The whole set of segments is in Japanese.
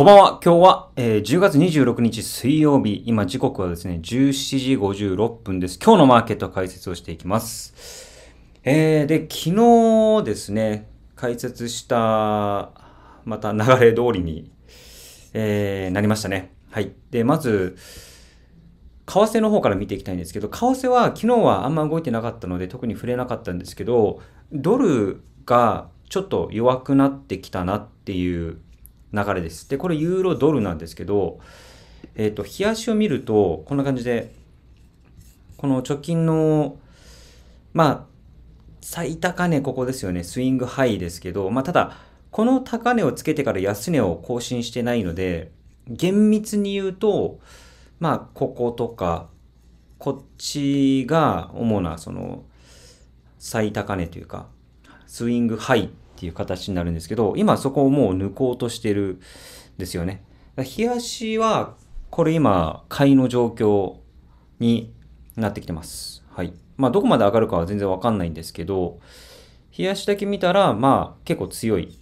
こんばんは。今日は、えー、10月26日水曜日。今時刻はですね、17時56分です。今日のマーケット解説をしていきます。えー、で、昨日ですね、解説した、また流れ通りに、えー、なりましたね。はい。で、まず、為替の方から見ていきたいんですけど、為替は昨日はあんま動いてなかったので、特に触れなかったんですけど、ドルがちょっと弱くなってきたなっていう流れです。で、これユーロドルなんですけど、えっ、ー、と、日足を見ると、こんな感じで、この直近の、まあ、最高値ここですよね、スイングハイですけど、まあ、ただ、この高値をつけてから安値を更新してないので、厳密に言うと、まあ、こことか、こっちが主な、その、最高値というか、スイングハイっていう形になるんですけど、今そこをもう抜こうとしてるんですよね。冷やしは、これ今、買いの状況になってきてます。はい。まあ、どこまで上がるかは全然わかんないんですけど、冷やしだけ見たら、まあ、結構強い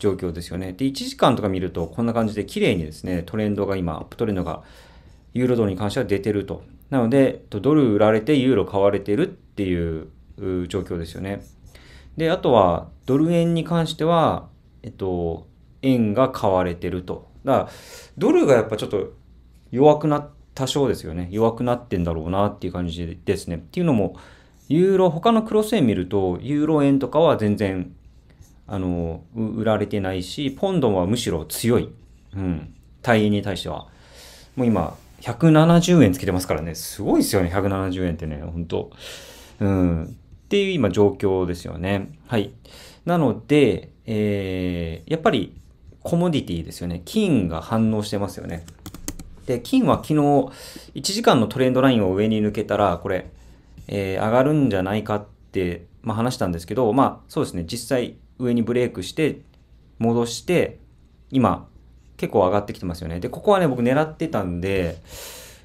状況ですよね。で、1時間とか見ると、こんな感じで綺麗にですね、トレンドが今、アップトレンドが、ユーロドルに関しては出てると。なので、ドル売られてユーロ買われてるっていう状況ですよね。で、あとは、ドル円に関しては、えっと、円が買われてると。だから、ドルがやっぱちょっと弱くなっ、多少ですよね。弱くなってんだろうなっていう感じですね。っていうのも、ユーロ、他のクロス円見ると、ユーロ円とかは全然、あの、売られてないし、ポンドはむしろ強い。うん。対円に対しては。もう今、170円つけてますからね。すごいですよね、170円ってね、本当うん。っていう今状況ですよね。はい。なので、えー、やっぱりコモディティですよね。金が反応してますよね。で、金は昨日1時間のトレンドラインを上に抜けたら、これ、えー、上がるんじゃないかって、まあ、話したんですけど、まあそうですね、実際上にブレイクして、戻して、今、結構上がってきてますよね。で、ここはね、僕狙ってたんで、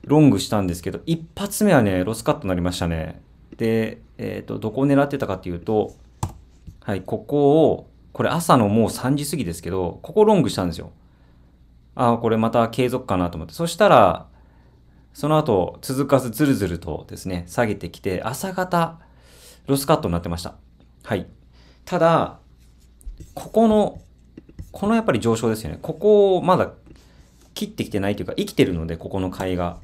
ロングしたんですけど、一発目はね、ロスカットになりましたね。で、えっ、ー、と、どこを狙ってたかっていうと、はい、ここを、これ朝のもう3時過ぎですけど、ここロングしたんですよ。ああ、これまた継続かなと思って。そしたら、その後、続かずずるずるとですね、下げてきて、朝方、ロスカットになってました。はい。ただ、ここの、このやっぱり上昇ですよね。ここをまだ切ってきてないというか、生きてるので、ここの買いが。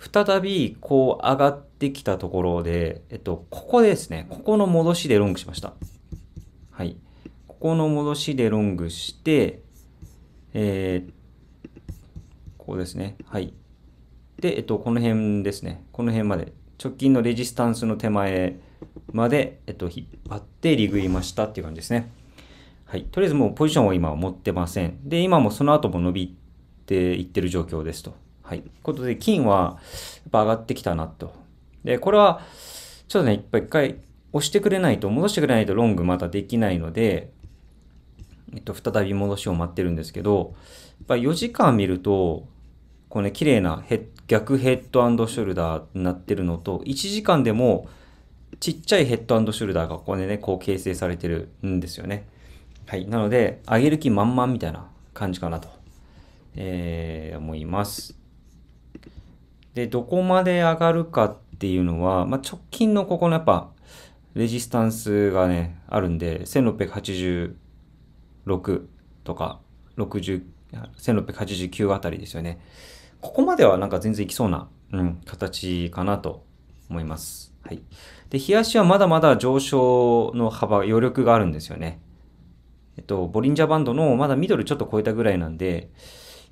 再びこう上がってきたところで、えっと、ここですね、ここの戻しでロングしました。はい。ここの戻しでロングして、えー、ここですね。はい。で、えっと、この辺ですね。この辺まで。直近のレジスタンスの手前まで、えっと、引っ張ってリグいましたっていう感じですね。はい。とりあえずもうポジションを今は持ってません。で、今もその後も伸びていってる状況ですと。はい。ことで、金は、やっぱ上がってきたなと。で、これは、ちょっとね、やっぱ一回押してくれないと、戻してくれないとロングまたできないので、えっと、再び戻しを待ってるんですけど、やっぱ4時間見ると、このね、綺麗なヘ逆ヘッドショルダーになってるのと、1時間でもちっちゃいヘッドショルダーがここでね、こう形成されてるんですよね。はい。なので、上げる気満々みたいな感じかなと、えー、思います。で、どこまで上がるかっていうのは、まあ、直近のここのやっぱ、レジスタンスがね、あるんで、1686とか、60、1689あたりですよね。ここまではなんか全然いきそうな、うん、形かなと思います。はい。で、冷やしはまだまだ上昇の幅、余力があるんですよね。えっと、ボリンジャーバンドのまだミドルちょっと超えたぐらいなんで、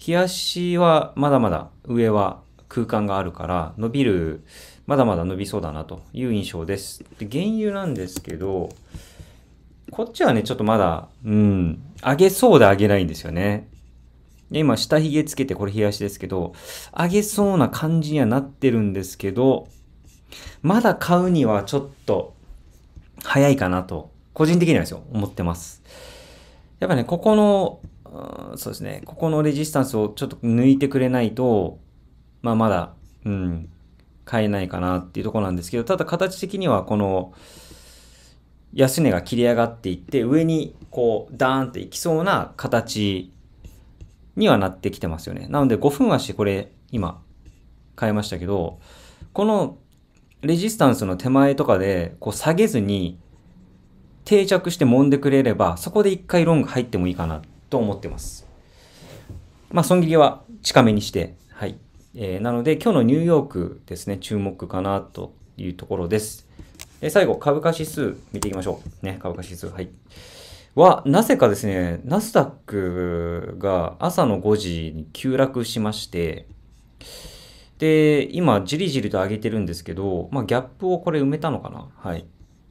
冷やしはまだまだ上は空間があるから伸びる、まだまだ伸びそうだなという印象です。で、原油なんですけど、こっちはね、ちょっとまだ、うん、上げそうで上げないんですよね。で、今、下髭つけて、これ冷やしですけど、上げそうな感じにはなってるんですけど、まだ買うにはちょっと早いかなと、個人的にはですよ、思ってます。やっぱね、ここの、そうですね、ここのレジスタンスをちょっと抜いてくれないと、まあ、まだ、うん、買えないかなっていうとこなんですけど、ただ形的にはこの、安値が切り上がっていって、上にこう、ダーンっていきそうな形にはなってきてますよね。なので5分足これ今変えましたけど、このレジスタンスの手前とかでこう下げずに定着して揉んでくれれば、そこで一回ロング入ってもいいかなと思ってます。まあ損切りは近めにしてえー、なので、今日のニューヨークですね、注目かなというところです。えー、最後、株価指数見ていきましょう。ね、株価指数。はい。は、なぜかですね、ナスダックが朝の5時に急落しまして、で、今、じりじりと上げてるんですけど、まあ、ギャップをこれ埋めたのかなはい。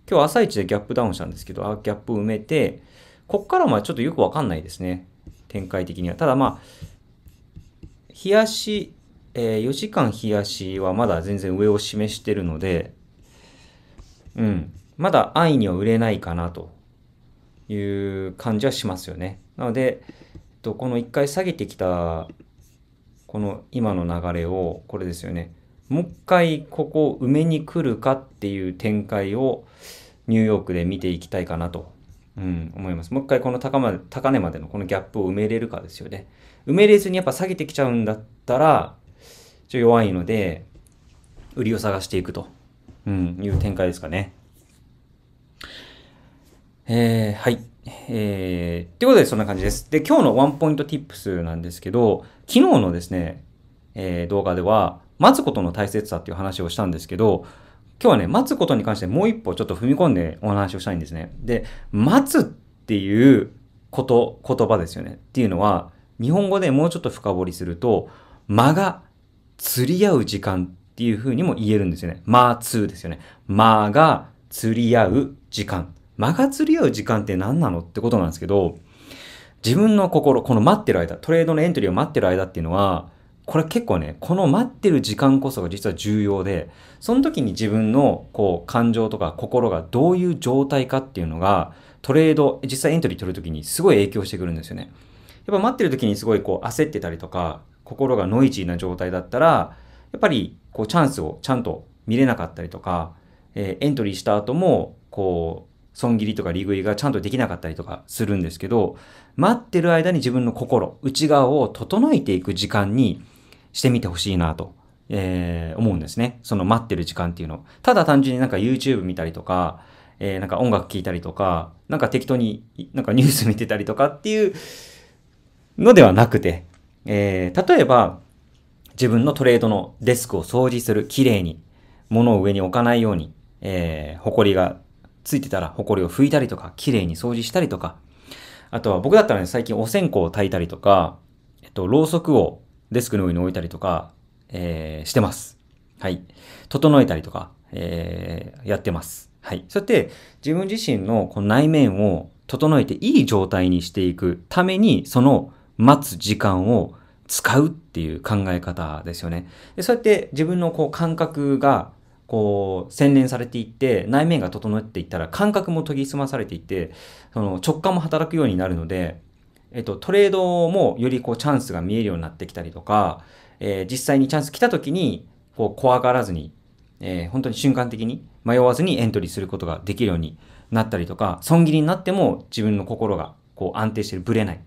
今日朝一でギャップダウンしたんですけど、あギャップ埋めて、こっからまあちょっとよくわかんないですね。展開的には。ただまあ、冷やしえー、4時間冷やしはまだ全然上を示してるので、うん、まだ安易には売れないかなという感じはしますよね。なので、えっと、この1回下げてきたこの今の流れをこれですよねもう一回ここを埋めに来るかっていう展開をニューヨークで見ていきたいかなと、うん、思います。もう一回この高ま高値までのこのギャップを埋めれるかですよね。埋めれずにやっぱ下げてきちゃうんだったらちょ弱いので、売りを探していくと、うん、いう展開ですかね。えー、はい。えー、ということでそんな感じです。で、今日のワンポイントティップスなんですけど、昨日のですね、えー、動画では、待つことの大切さっていう話をしたんですけど、今日はね、待つことに関してもう一歩ちょっと踏み込んでお話をしたいんですね。で、待つっていうこと、言葉ですよね。っていうのは、日本語でもうちょっと深掘りすると、間が釣り合う時間っていうふうにも言えるんですよね。まあ通ですよね。まあが釣り合う時間。間が釣り合う時間って何なのってことなんですけど、自分の心、この待ってる間、トレードのエントリーを待ってる間っていうのは、これ結構ね、この待ってる時間こそが実は重要で、その時に自分のこう感情とか心がどういう状態かっていうのが、トレード、実際エントリー取る時にすごい影響してくるんですよね。やっぱ待ってる時にすごいこう焦ってたりとか、心がノイジーな状態だったら、やっぱりこうチャンスをちゃんと見れなかったりとか、えー、エントリーした後も、こう、損切りとか利食いがちゃんとできなかったりとかするんですけど、待ってる間に自分の心、内側を整えていく時間にしてみてほしいなと、えー、思うんですね。その待ってる時間っていうの。ただ単純になんか YouTube 見たりとか、えー、なんか音楽聴いたりとか、なんか適当になんかニュース見てたりとかっていうのではなくて、えー、例えば、自分のトレードのデスクを掃除する、綺麗に、物を上に置かないように、えー、埃がついてたら、埃を拭いたりとか、綺麗に掃除したりとか、あとは僕だったらね、最近お線香を焚いたりとか、えっと、ろうそくをデスクの上に置いたりとか、えー、してます。はい。整えたりとか、えー、やってます。はい。そうやって自分自身のこの内面を整えていい状態にしていくために、その待つ時間を使うっていう考え方ですよね。でそうやって自分のこう感覚がこう洗練されていって内面が整っていったら感覚も研ぎ澄まされていってその直感も働くようになるので、えっと、トレードもよりこうチャンスが見えるようになってきたりとか、えー、実際にチャンス来た時にこう怖がらずに、えー、本当に瞬間的に迷わずにエントリーすることができるようになったりとか損切りになっても自分の心がこう安定してるぶれない。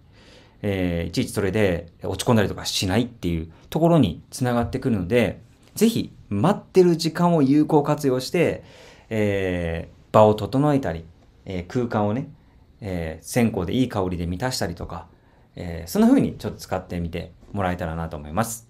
えー、いちいちそれで落ち込んだりとかしないっていうところにつながってくるので、ぜひ待ってる時間を有効活用して、えー、場を整えたり、えー、空間をね、え線香でいい香りで満たしたりとか、えそんな風にちょっと使ってみてもらえたらなと思います。